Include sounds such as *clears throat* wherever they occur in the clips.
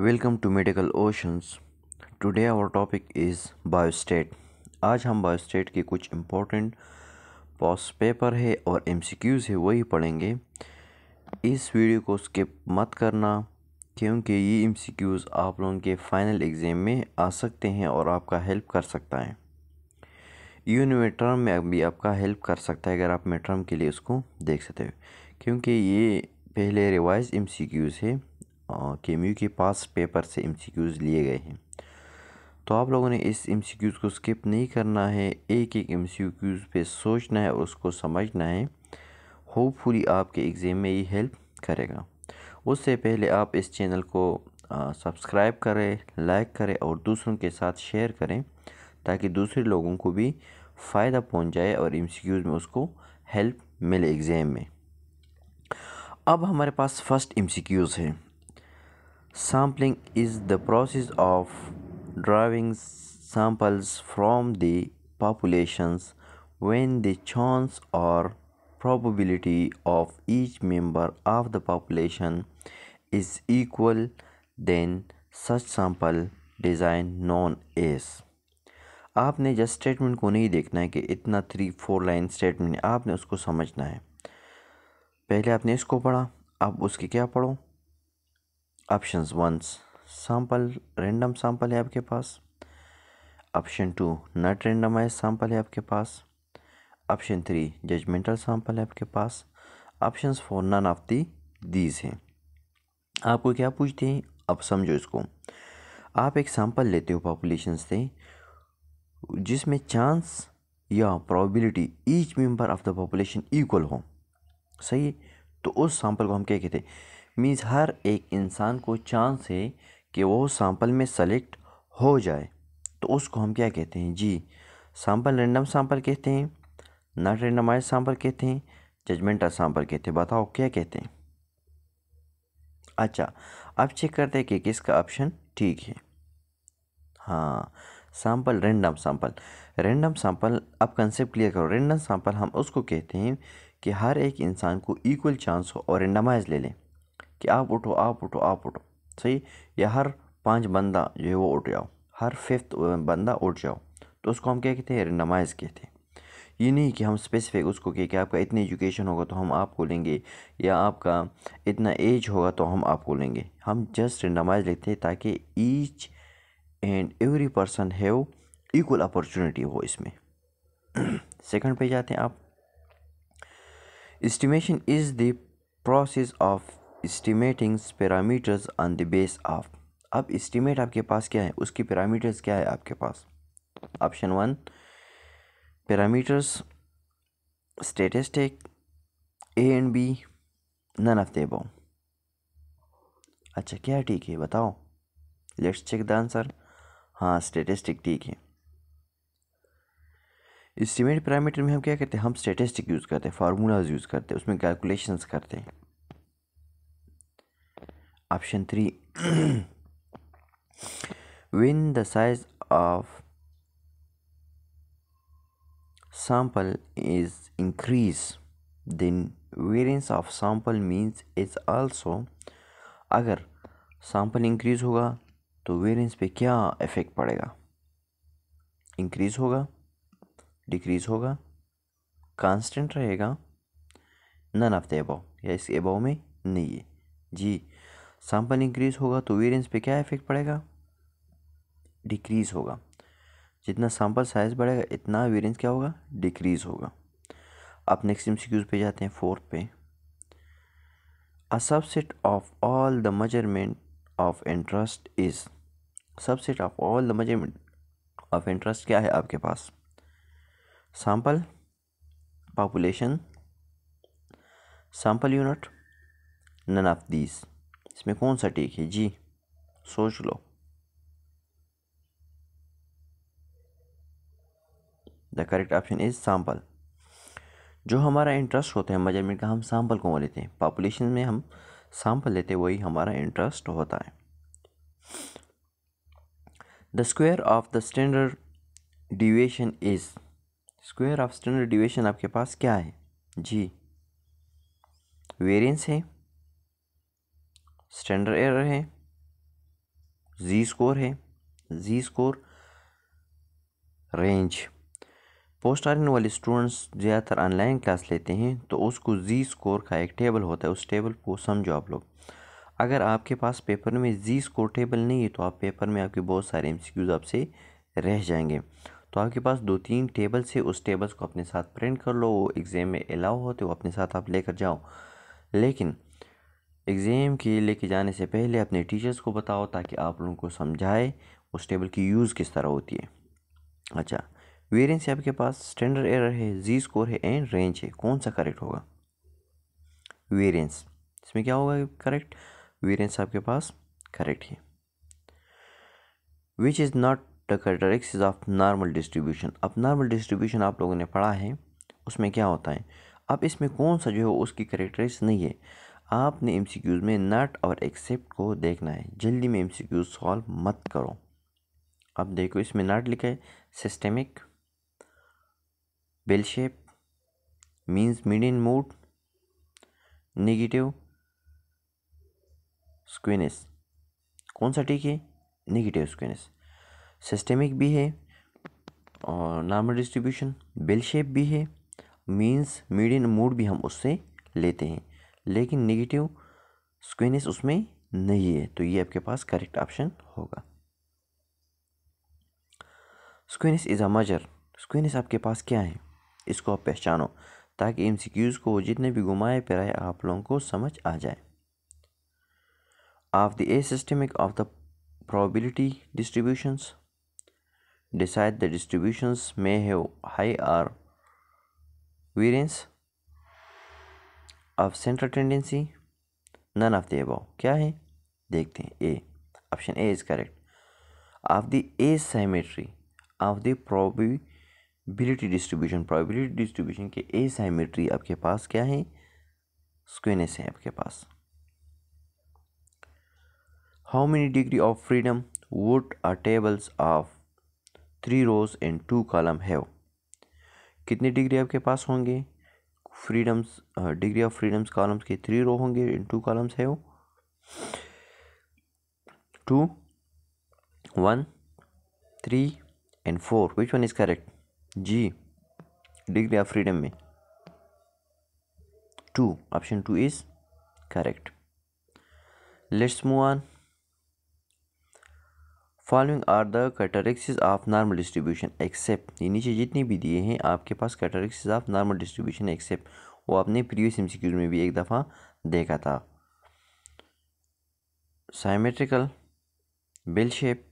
Welcome to medical oceans today our topic is biostat आज हम बायोस्टेट के कुछ इम्पोर्टेंट पॉस पेपर है और एमसीक्यूज़ है वही पढ़ेंगे इस वीडियो को स्किप मत करना क्योंकि ये एमसीक्यूज़ आप लोगों के फाइनल एग्ज़ाम में आ सकते हैं और आपका हेल्प कर सकता है यूनि में टर्म में भी आपका हेल्प कर सकता है अगर आप मेट्रम के लिए उसको देख सकते हो क्योंकि ये पहले रिवाइज एमसीक्यूज़ है के एम के पास पेपर से एम लिए गए हैं तो आप लोगों ने इस एम को स्किप नहीं करना है एक एक एम पे सोचना है और उसको समझना है होपफुली आपके एग्ज़ाम में ये हेल्प करेगा उससे पहले आप इस चैनल को सब्सक्राइब करें लाइक करें और दूसरों के साथ शेयर करें ताकि दूसरे लोगों को भी फ़ायदा पहुंच जाए और एम में उसको हेल्प मिले एग्ज़ाम में अब हमारे पास फर्स्ट एम है Sampling is the process of drawing samples from the populations when the chance or probability of each member of the population is equal then such sample design known as आपने just statement को नहीं देखना है कि इतना three four line statement आपने उसको समझना है पहले आपने इसको पढ़ा अब उसके क्या पढ़ो option one sample random sample है आपके पास option two not randomize sample है आपके पास ऑप्शन थ्री जजमेंटल सैंपल है आपके पास option four none of the these हैं आपको क्या पूछते हैं अब समझो इसको आप एक सैम्पल लेते हो पॉपुलेशन से जिसमें चांस या probability each member of the population equal हो सही है तो उस सैंपल को हम क्या कहते हैं मीन्स हर एक इंसान को चांस है कि वो सैंपल में सेलेक्ट हो जाए तो उसको हम क्या कहते हैं जी सैंपल रेंडम सैंपल कहते हैं नॉट रेंडमाइज सैंपल कहते हैं जजमेंटल सैंपल कहते हैं बताओ क्या कहते हैं अच्छा अब चेक करते हैं कि किसका ऑप्शन ठीक है हाँ sample random sample random sample अब कंसेप्ट क्लियर करो रेंडम सैंपल हम उसको कहते हैं कि हर एक इंसान को इक्वल चांस हो और रेंडमाइज ले लें कि आप उठो आप उठो आप उठो सही या हर पांच बंदा जो है वो उठ जाओ हर फिफ्थ बंदा उठ जाओ तो उसको हम क्या कहते हैं नमाज कहते हैं ये नहीं कि हम स्पेसिफिक उसको कहें कि आपका इतनी एजुकेशन होगा तो हम आपको लेंगे या आपका इतना एज होगा तो हम आपको लेंगे हम जस्ट नमाज लेते हैं ताकि each and every person have equal opportunity हो इसमें सेकंड पे जाते हैं आप estimation is the process of estimating parameters on the base of अब इस्टीमेट आपके पास क्या है उसकी पैरामीटर्स क्या है आपके पास option one parameters statistic A and B none of they अच्छा क्या ठीक है बताओ लेट्स चेक द आंसर हाँ स्टेटिस्टिक ठीक है इस्टीमेट पैरामीटर में हम क्या करते हैं हम स्टेटिस्टिक यूज़ करते हैं फार्मूलाज यूज़ करते हैं उसमें कैलकुलेशंस करते हैं option 3 *clears throat* when the size of sample is increased then variance of sample means is also अगर सैम्पल इंक्रीज़ होगा तो वेरियंस पे क्या इफ़ेक्ट पड़ेगा इंक्रीज़ होगा डिक्रीज़ होगा कांस्टेंट रहेगा नन ऑफ द एबव या इस एबव में नहीं है जी सैम्पल इंक्रीज़ होगा तो वेरियंस पे क्या इफेक्ट पड़ेगा डिक्रीज़ होगा जितना सैंपल साइज़ बढ़ेगा इतना वेरियंस क्या होगा डिक्रीज़ होगा अब नेक्स्ट क्यूज पे जाते हैं फोर्थ पे a subset of all the measurement of interest is subset of all the measurement of interest क्या है आपके पास sample population sample unit none of these इसमें कौन सा ठीक है जी सोच लो the correct option is sample जो हमारा इंटरेस्ट होता है मेजरमेंट का हम सांपल को लेते हैं पॉपुलेशन में हम सांपल लेते हैं वही हमारा इंटरेस्ट होता है the square of the standard deviation is square of standard deviation आपके पास क्या है जी वेरिएंस है स्टैंडर्ड एरर है जी स्कोर है जी स्कोर रेंज पोस्ट आर वाले स्टूडेंट्स ज़्यादातर ऑनलाइन क्लास लेते हैं तो उसको जी स्कोर का एक टेबल होता है उस टेबल को समझो आप लोग अगर आपके पास पेपर में जी स्कोर टेबल नहीं है तो आप पेपर में आपके बहुत सारे एम आपसे रह जाएंगे तो आपके पास दो तीन टेबल से उस टेबल्स को अपने साथ प्रिंट कर लो वो एग्ज़ाम में अलाउ होते वो अपने साथ आप लेकर जाओ लेकिन एग्ज़ाम के लेके जाने से पहले अपने टीचर्स को बताओ ताकि आप लोगों को समझाए उस टेबल की यूज़ किस तरह होती है अच्छा वेरियंस आपके पास स्टैंडर्ड एरर है जी स्कोर है एंड रेंज है कौन सा करेक्ट होगा वेरियंस इसमें क्या होगा करेक्ट वेरियंस आपके पास करेक्ट है which is not the characteristics of normal distribution अब नॉर्मल डिस्ट्रीब्यूशन आप लोगों ने पढ़ा है उसमें क्या होता है अब इसमें कौन सा जो है उसकी करेक्टरिक्स नहीं है आपने एम में नट और एक्सेप्ट को देखना है जल्दी में एम सॉल्व मत करो अब देखो इसमें नट लिखा है symmetric bell shape means mid in mood negative skewness कौन सा ठीक है नेगेटिव स्क्विनेस सिस्टेमिक भी है और नॉर्मल डिस्ट्रीब्यूशन बेल शेप भी है मीन्स इन मूड भी हम उससे लेते हैं लेकिन नेगेटिव स्क्विनेस उसमें नहीं है तो ये आपके पास करेक्ट ऑप्शन होगा स्क्विनेस इज़ अ मजर स्क्वीनेस आपके पास क्या है इसको आप पहचानो ताकि एम को जितने भी घुमाए फिराए आप लोगों को समझ आ जाए of the a symmetric of the probability distribution decide the distribution may have higher variance of central tendency none of the above क्या है देखते हैं A option A is correct of the a symmetry of the probability distribution probability distribution के a सैमेट्री आपके पास क्या है skewness है आपके पास how many degree of freedom would are tables of three rows and two column have कितने degree आपके पास होंगे freedoms degree of freedoms columns के थ्री रो होंगे टू कॉलम्स है वो two one three and four which one is correct जी degree of freedom में two option two is correct let's move on following are the characteristics of normal distribution except ये नीचे जितने भी दिए हैं आपके पास characteristics of normal distribution except वो आपने प्रीवियस एम में भी एक दफ़ा देखा था symmetrical bell shape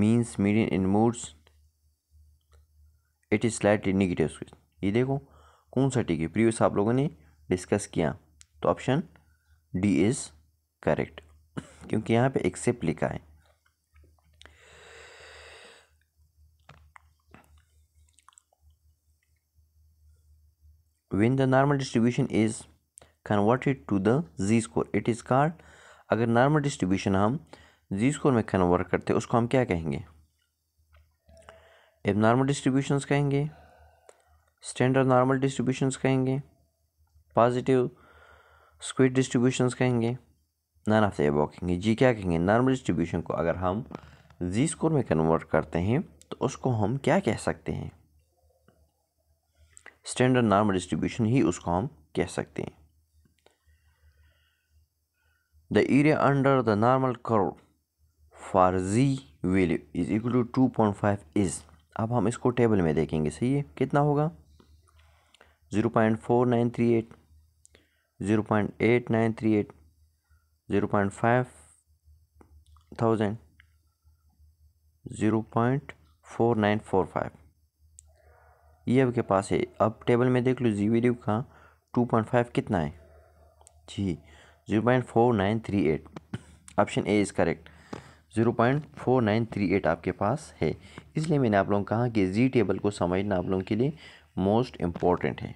means median in moods it is slightly negative ये देखो कौन सा ठीक है प्रीवियस आप लोगों ने डिस्कस किया तो ऑप्शन डी इज़ करेक्ट क्योंकि यहाँ पे एक्सेप्ट लिखा है when the normal distribution is converted to the Z score it is called अगर नॉर्मल डिस्ट्रीब्यूशन हम जी स्कोर में कन्वर्ट करते हैं उसको हम क्या कहेंगे एब नॉर्मल डिस्ट्रीब्यूशन कहेंगे स्टैंडर्ड नॉर्मल डिस्ट्रीब्यूशन कहेंगे पॉजिटिव स्क्विड डिस्ट्रीब्यूशन कहेंगे नन ऑफ द एबो कहेंगे जी क्या कहेंगे नॉर्मल डिस्ट्रीब्यूशन को अगर हम जी स्कोर में कन्वर्ट करते हैं तो उसको हम क्या कह सकते हैं स्टैंडर्ड नॉर्मल डिस्ट्रीब्यूशन ही उसको हम कह सकते हैं the area under the normal curve for Z value is equal to two point five is अब हम इसको टेबल में देखेंगे सही है कितना होगा zero point four nine three eight zero point eight nine three eight zero point five thousand zero point four nine four five ये आपके पास है अब टेबल में देख लो जी वी का टू पॉइंट फाइव कितना है जी zero point four nine three eight option A is correct zero point four nine three eight आपके पास है इसलिए मैंने आप लोगों को कहा कि जी टेबल को समझना आप लोगों के लिए मोस्ट इम्पॉर्टेंट है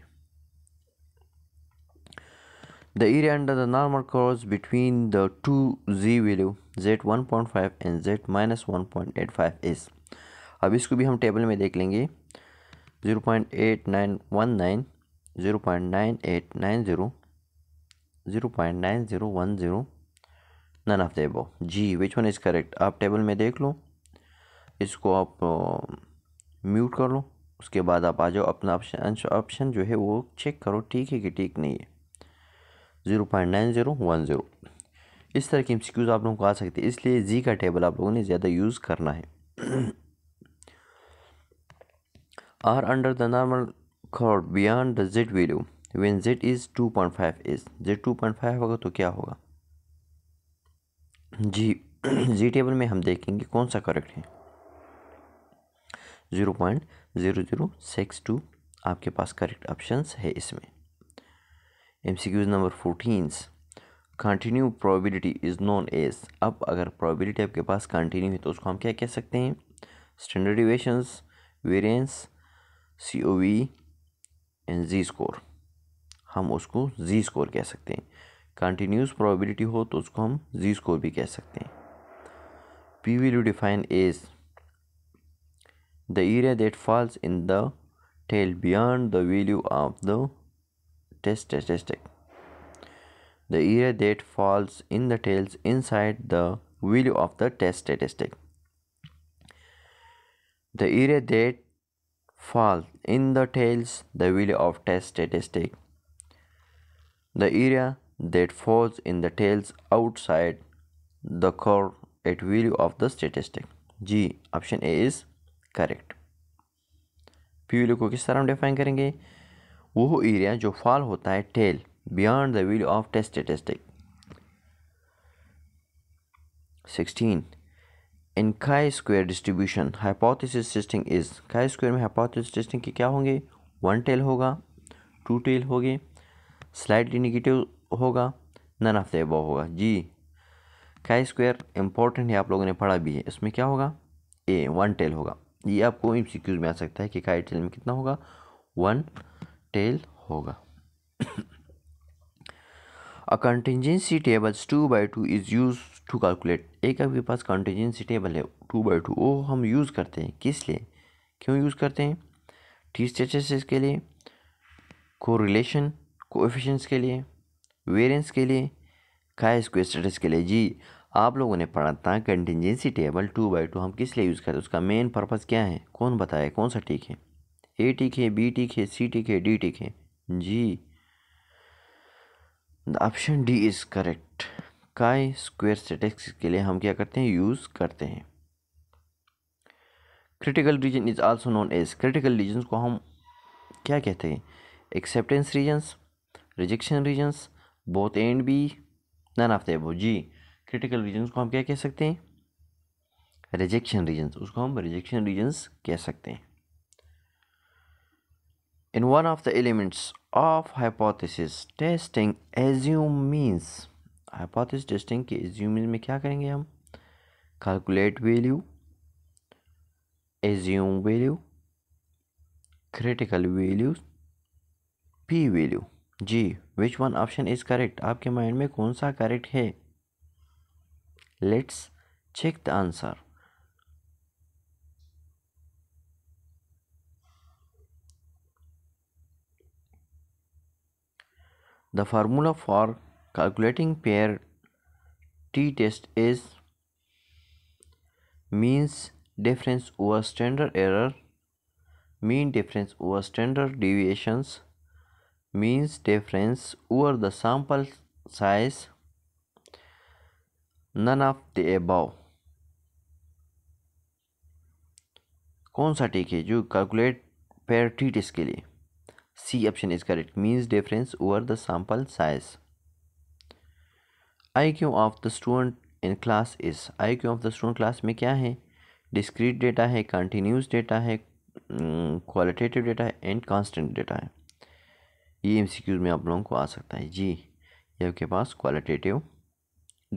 The area under the normal cross between the two z value z 1.5 and z minus 1.85 is. अब इसको भी हम टेबल में देख लेंगे 0.8919 0.9890 0.9010 नन ऑफ द एबो जी विच वन इज़ करेक्ट आप टेबल में देख लो इसको आप म्यूट कर लो उसके बाद आप आ जाओ अपना ऑप्शन ऑप्शन जो है वो चेक करो ठीक है कि ठीक नहीं है zero point nine zero one zero इस तरह के एम आप लोगों को आ सकते हैं इसलिए जी का टेबल आप लोगों ने ज़्यादा यूज़ करना है are under the normal crowd beyond the is two point five is 2.5 two point five होगा तो क्या होगा जी जी टेबल में हम देखेंगे कौन सा करेक्ट है zero point zero zero six two आपके पास करेक्ट ऑप्शंस है इसमें MCQs number fourteens continue probability is known as अब अगर प्रोबेबिलिटी आपके पास कंटिन्यू है तो उसको हम क्या कह सकते हैं standard deviations variance C O V and Z score हम उसको जी स्कोर कह सकते हैं कंटिन्यूस प्रोबेबिलिटी हो तो उसको हम जी स्कोर भी कह सकते हैं P value define as the area that falls in the tail beyond the value of the test statistic. The year date falls in the tails inside the value of the test statistic. The year date falls in the tails the value of test statistic. The area that falls in the tails outside the curve at value of the statistic. G option A is correct. P value को किस तरह define करेंगे वो area जो fall होता है tail beyond the wheel of test statistic sixteen in chi square distribution hypothesis testing is chi square में hypothesis testing के क्या होंगे वन टेल होगा टू टेल होगी स्लाइटली निगेटिव होगा नन ऑफ द एबो होगा जी खाई स्क्वेयर इंपॉर्टेंट है आप लोगों ने पढ़ा भी है इसमें क्या होगा ए वन टेल होगा ये आपको एम में आ सकता है कि खाई टेल में कितना होगा वन टेल होगा a contingency table two by two is use to calculate एक आपके पास कंटिजेंसी टेबल है टू बाई टू वो हम यूज़ करते हैं किस लिए क्यों यूज़ करते हैं टी स्टेचस के लिए को रिलेशन कोएफिशिएंट्स के लिए वेरिएंस के लिए का स्क्वेयर स्टेटस के लिए जी आप लोगों ने पढ़ा था contingency table two by two हम किस लिए यूज़ करते हैं उसका मेन पर्पज़ क्या है कौन बताए कौन सा ठीक है ए टिक है बी टिक है सी टिक है डी टिक है जी the option D is correct का स्क्वेयर स्टेटिक्स के लिए हम क्या करते हैं यूज़ करते हैं critical region is also known as critical region को हम क्या कहते हैं acceptance regions rejection regions both and B none of the above जी क्रिटिकल रीजन्स को हम क्या कह सकते हैं रिजेक्शन रीजन्स उसको हम रिजेक्शन रीजन्स कह सकते हैं in one of the elements of hypothesis testing assume means hypothesis testing के assume में kya karenge hum? calculate value assume value critical values p value g which one option is correct आपके mind में कौन correct hai? Let's check the answer. The formula for calculating pair t-test is means difference over standard error, mean difference over standard deviations, means difference over the sample size, none of the above. कौन सा take है जो calculate pair T test के लिए C option is correct means difference over the sample size IQ of the student in class is I IQ of the student class में क्या है discrete data है कंटिन्यूस डेटा है qualitative mm, data है and constant data है ये M में आप लोगों को आ सकता है जी ये आपके पास क्वालिटेटिव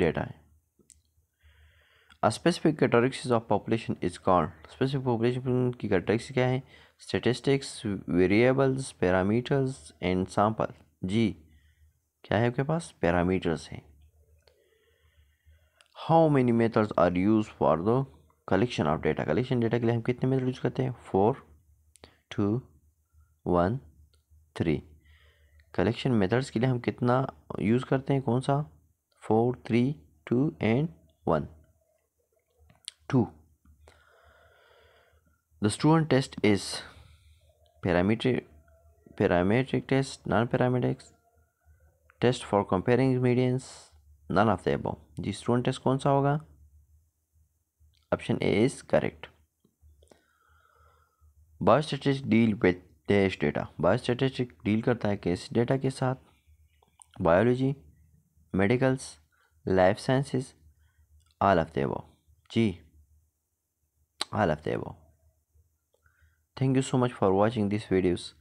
डेटा है specific characteristics of population is called specific population की कैटरिक्स क्या है statistics variables parameters and sample जी क्या है आपके पास पैरामीटर्स हैं how many methods are use for the collection of data collection data के लिए हम कितने मेथड यूज करते हैं four two one three collection methods के लिए हम कितना यूज़ करते हैं कौन सा four three to and one two the student test is parametric parametric test non-parametric test for comparing medians none of the above the student test kaun sa hoga option A is correct biostatistics deal with test data biostatistics deal karta hai case data ke sath biology medicals life sciences all of the above g all of the above Thank you so much for watching these videos.